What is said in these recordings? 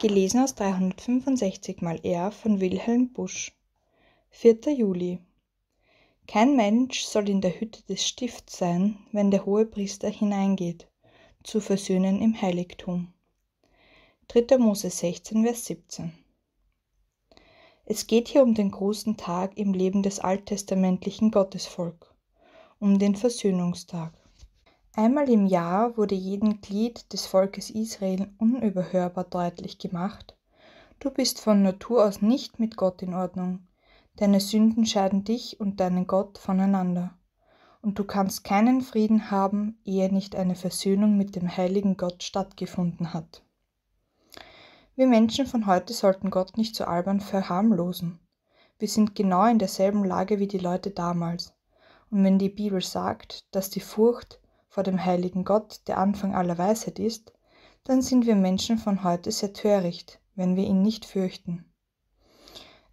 Gelesen aus 365 mal R von Wilhelm Busch. 4. Juli. Kein Mensch soll in der Hütte des Stifts sein, wenn der hohe Priester hineingeht, zu versöhnen im Heiligtum. 3. Mose 16, Vers 17. Es geht hier um den großen Tag im Leben des alttestamentlichen Gottesvolk, um den Versöhnungstag. Einmal im Jahr wurde jedem Glied des Volkes Israel unüberhörbar deutlich gemacht, du bist von Natur aus nicht mit Gott in Ordnung, deine Sünden scheiden dich und deinen Gott voneinander, und du kannst keinen Frieden haben, ehe nicht eine Versöhnung mit dem heiligen Gott stattgefunden hat. Wir Menschen von heute sollten Gott nicht so albern verharmlosen. Wir sind genau in derselben Lage wie die Leute damals. Und wenn die Bibel sagt, dass die Furcht vor dem heiligen Gott, der Anfang aller Weisheit ist, dann sind wir Menschen von heute sehr töricht, wenn wir ihn nicht fürchten.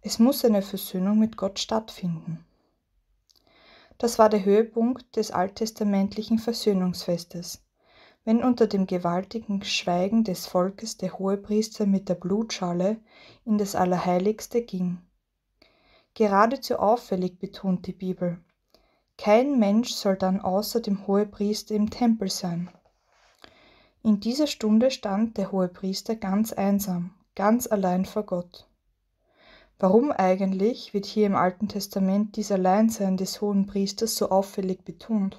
Es muss eine Versöhnung mit Gott stattfinden. Das war der Höhepunkt des alttestamentlichen Versöhnungsfestes, wenn unter dem gewaltigen Schweigen des Volkes der Hohepriester mit der Blutschale in das Allerheiligste ging. Geradezu auffällig betont die Bibel, kein Mensch soll dann außer dem Hohepriester im Tempel sein. In dieser Stunde stand der Hohepriester ganz einsam, ganz allein vor Gott. Warum eigentlich wird hier im Alten Testament dies Alleinsein des Hohenpriesters so auffällig betont?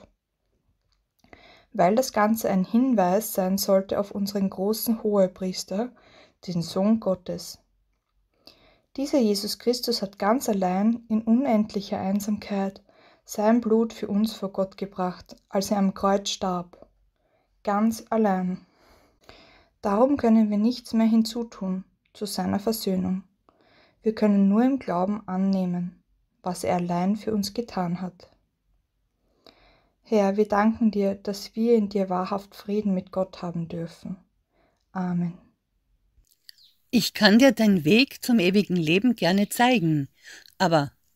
Weil das Ganze ein Hinweis sein sollte auf unseren großen Hohepriester, den Sohn Gottes. Dieser Jesus Christus hat ganz allein in unendlicher Einsamkeit sein Blut für uns vor Gott gebracht, als er am Kreuz starb. Ganz allein. Darum können wir nichts mehr hinzutun zu seiner Versöhnung. Wir können nur im Glauben annehmen, was er allein für uns getan hat. Herr, wir danken dir, dass wir in dir wahrhaft Frieden mit Gott haben dürfen. Amen. Ich kann dir deinen Weg zum ewigen Leben gerne zeigen, aber